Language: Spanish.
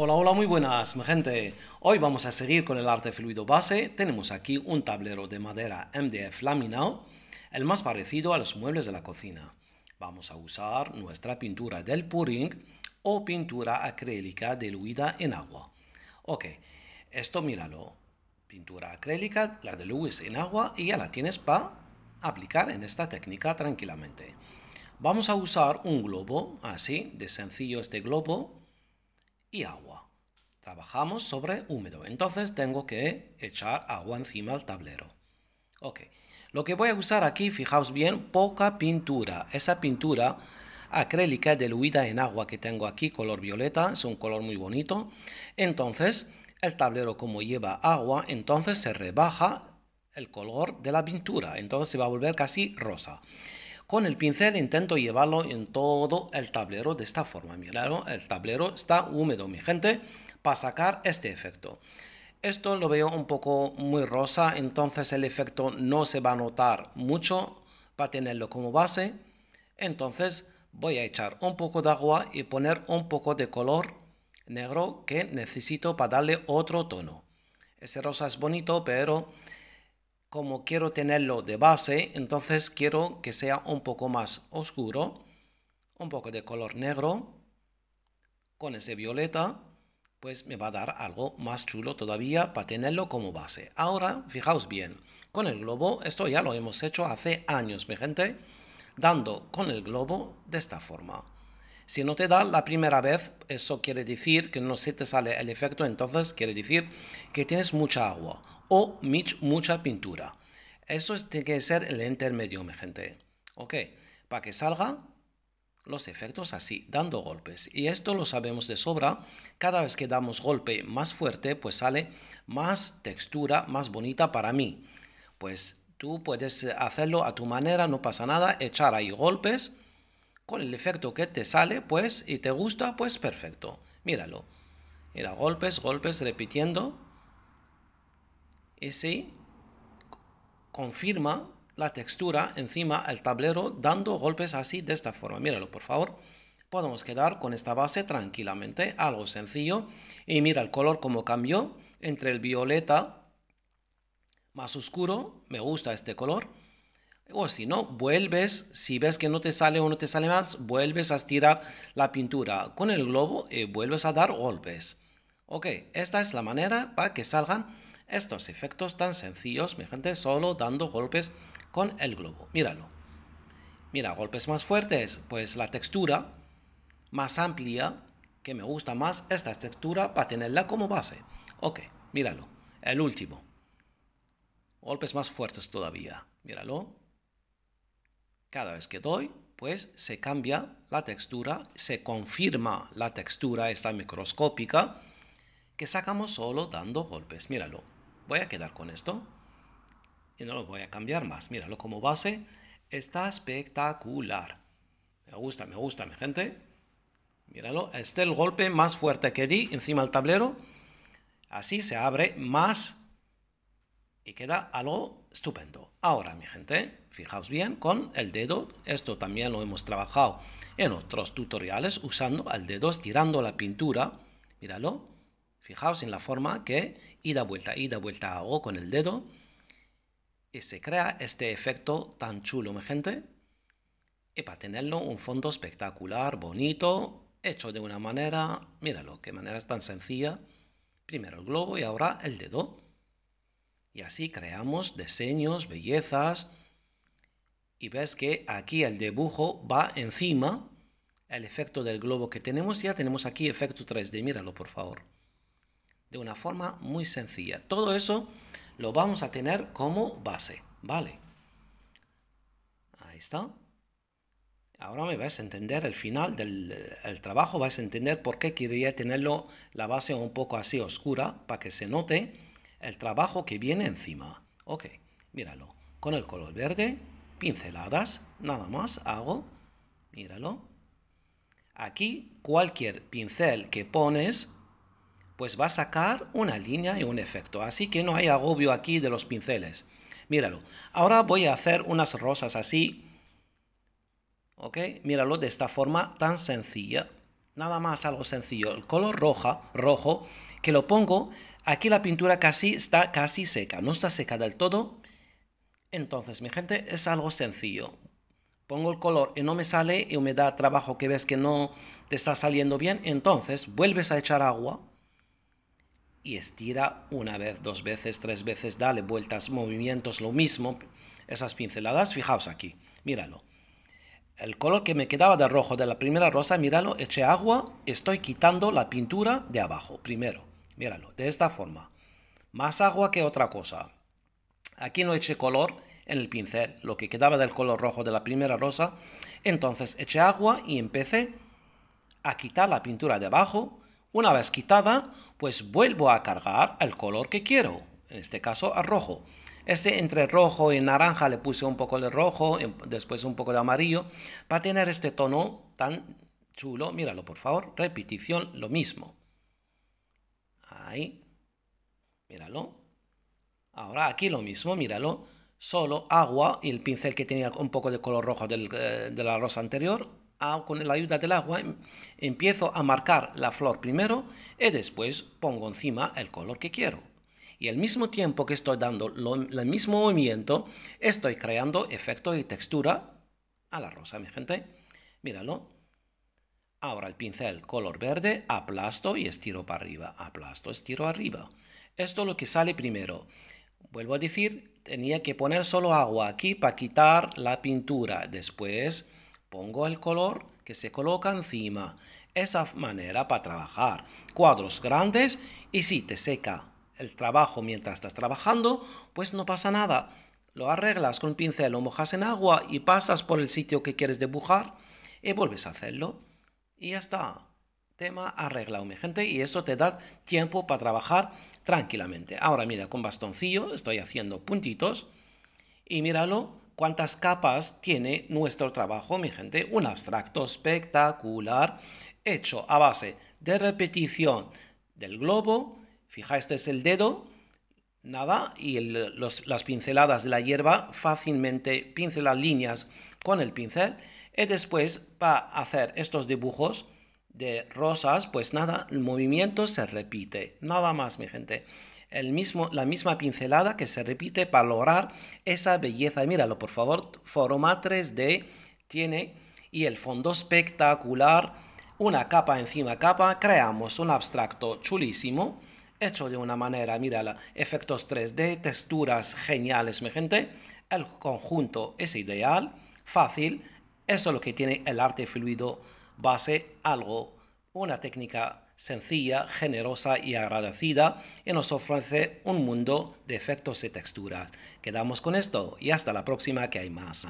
Hola, hola, muy buenas, mi gente. Hoy vamos a seguir con el arte fluido base. Tenemos aquí un tablero de madera MDF laminado, el más parecido a los muebles de la cocina. Vamos a usar nuestra pintura del puring o pintura acrílica diluida en agua. Ok, esto míralo. Pintura acrílica, la diluís en agua y ya la tienes para aplicar en esta técnica tranquilamente. Vamos a usar un globo, así de sencillo este globo, y agua. Trabajamos sobre húmedo, entonces tengo que echar agua encima del tablero. Ok, lo que voy a usar aquí, fijaos bien, poca pintura. Esa pintura acrílica diluida en agua que tengo aquí, color violeta, es un color muy bonito. Entonces, el tablero como lleva agua, entonces se rebaja el color de la pintura, entonces se va a volver casi rosa. Con el pincel intento llevarlo en todo el tablero de esta forma. Mirad, el tablero está húmedo, mi gente, para sacar este efecto. Esto lo veo un poco muy rosa, entonces el efecto no se va a notar mucho para tenerlo como base. Entonces voy a echar un poco de agua y poner un poco de color negro que necesito para darle otro tono. ese rosa es bonito, pero como quiero tenerlo de base, entonces quiero que sea un poco más oscuro, un poco de color negro, con ese violeta, pues me va a dar algo más chulo todavía para tenerlo como base. Ahora, fijaos bien, con el globo, esto ya lo hemos hecho hace años, mi gente dando con el globo de esta forma. Si no te da la primera vez, eso quiere decir que no se te sale el efecto, entonces quiere decir que tienes mucha agua o mucha pintura. Eso tiene que ser el intermedio, mi gente. ¿Ok? Para que salga los efectos así, dando golpes. Y esto lo sabemos de sobra. Cada vez que damos golpe más fuerte, pues sale más textura, más bonita para mí. Pues Tú puedes hacerlo a tu manera, no pasa nada, echar ahí golpes con el efecto que te sale, pues, y te gusta, pues perfecto. Míralo. Mira, golpes, golpes, repitiendo. Y sí, confirma la textura encima del tablero dando golpes así de esta forma. Míralo, por favor. Podemos quedar con esta base tranquilamente, algo sencillo. Y mira el color como cambió entre el violeta más oscuro, me gusta este color. O si no, vuelves, si ves que no te sale o no te sale más, vuelves a estirar la pintura con el globo y vuelves a dar golpes. Ok, esta es la manera para que salgan estos efectos tan sencillos, mi gente, solo dando golpes con el globo. Míralo. Mira, golpes más fuertes, pues la textura más amplia, que me gusta más esta textura para tenerla como base. Ok, míralo. El último golpes más fuertes todavía. Míralo. Cada vez que doy, pues se cambia la textura, se confirma la textura esta microscópica que sacamos solo dando golpes. Míralo. Voy a quedar con esto y no lo voy a cambiar más. Míralo como base. Está espectacular. Me gusta, me gusta, mi gente. Míralo. Este es el golpe más fuerte que di encima del tablero. Así se abre más y queda algo estupendo. Ahora, mi gente, fijaos bien con el dedo. Esto también lo hemos trabajado en otros tutoriales usando el dedo, estirando la pintura. Míralo. Fijaos en la forma que ida vuelta, ida vuelta o con el dedo. Y se crea este efecto tan chulo, mi gente. Y para tenerlo un fondo espectacular, bonito, hecho de una manera, míralo, qué manera es tan sencilla. Primero el globo y ahora el dedo. Y así creamos diseños, bellezas. Y ves que aquí el dibujo va encima el efecto del globo que tenemos. Ya tenemos aquí efecto 3D, míralo por favor. De una forma muy sencilla. Todo eso lo vamos a tener como base, ¿vale? Ahí está. Ahora me vas a entender el final del el trabajo, vas a entender por qué quería tenerlo la base un poco así oscura para que se note el trabajo que viene encima. Ok, míralo. Con el color verde, pinceladas, nada más hago. Míralo. Aquí cualquier pincel que pones, pues va a sacar una línea y un efecto. Así que no hay agobio aquí de los pinceles. Míralo. Ahora voy a hacer unas rosas así. ¿Ok? Míralo de esta forma tan sencilla. Nada más algo sencillo. El color roja, rojo, que lo pongo Aquí la pintura casi está casi seca, no está seca del todo. Entonces, mi gente, es algo sencillo. Pongo el color y no me sale y me da trabajo que ves que no te está saliendo bien. Entonces, vuelves a echar agua y estira una vez, dos veces, tres veces, dale vueltas, movimientos, lo mismo. Esas pinceladas, fijaos aquí, míralo. El color que me quedaba de rojo de la primera rosa, míralo, eché agua, estoy quitando la pintura de abajo, primero. Míralo, de esta forma. Más agua que otra cosa. Aquí no eché color en el pincel, lo que quedaba del color rojo de la primera rosa. Entonces eché agua y empecé a quitar la pintura de abajo. Una vez quitada, pues vuelvo a cargar el color que quiero, en este caso a rojo. Este entre rojo y naranja le puse un poco de rojo, em, después un poco de amarillo, para tener este tono tan chulo. Míralo, por favor. Repetición, lo mismo. Ahí. Míralo. Ahora aquí lo mismo, míralo. Solo agua y el pincel que tenía un poco de color rojo del, eh, de la rosa anterior. Ah, con la ayuda del agua em, empiezo a marcar la flor primero y después pongo encima el color que quiero. Y al mismo tiempo que estoy dando el mismo movimiento, estoy creando efecto y textura a la rosa, mi gente. Míralo. Ahora el pincel color verde aplasto y estiro para arriba, aplasto, estiro arriba. Esto es lo que sale primero. Vuelvo a decir, tenía que poner solo agua aquí para quitar la pintura. Después pongo el color que se coloca encima. Esa manera para trabajar. Cuadros grandes y si te seca el trabajo mientras estás trabajando, pues no pasa nada. Lo arreglas con un pincel, lo mojas en agua y pasas por el sitio que quieres dibujar y vuelves a hacerlo. Y ya está. Tema arreglado, mi gente. Y eso te da tiempo para trabajar tranquilamente. Ahora mira, con bastoncillo estoy haciendo puntitos. Y míralo, cuántas capas tiene nuestro trabajo, mi gente. Un abstracto espectacular hecho a base de repetición del globo. Fija, este es el dedo, nada, y las pinceladas de la hierba fácilmente pincelar líneas con el pincel. Y después, para hacer estos dibujos de rosas, pues nada, el movimiento se repite. Nada más, mi gente. El mismo, la misma pincelada que se repite para lograr esa belleza. Míralo, por favor. Forma 3D tiene y el fondo espectacular. Una capa encima capa. Creamos un abstracto chulísimo. Hecho de una manera, mírala. Efectos 3D, texturas geniales, mi gente. El conjunto es ideal, fácil eso es lo que tiene el arte fluido, base algo, una técnica sencilla, generosa y agradecida y nos ofrece un mundo de efectos y texturas. Quedamos con esto y hasta la próxima que hay más.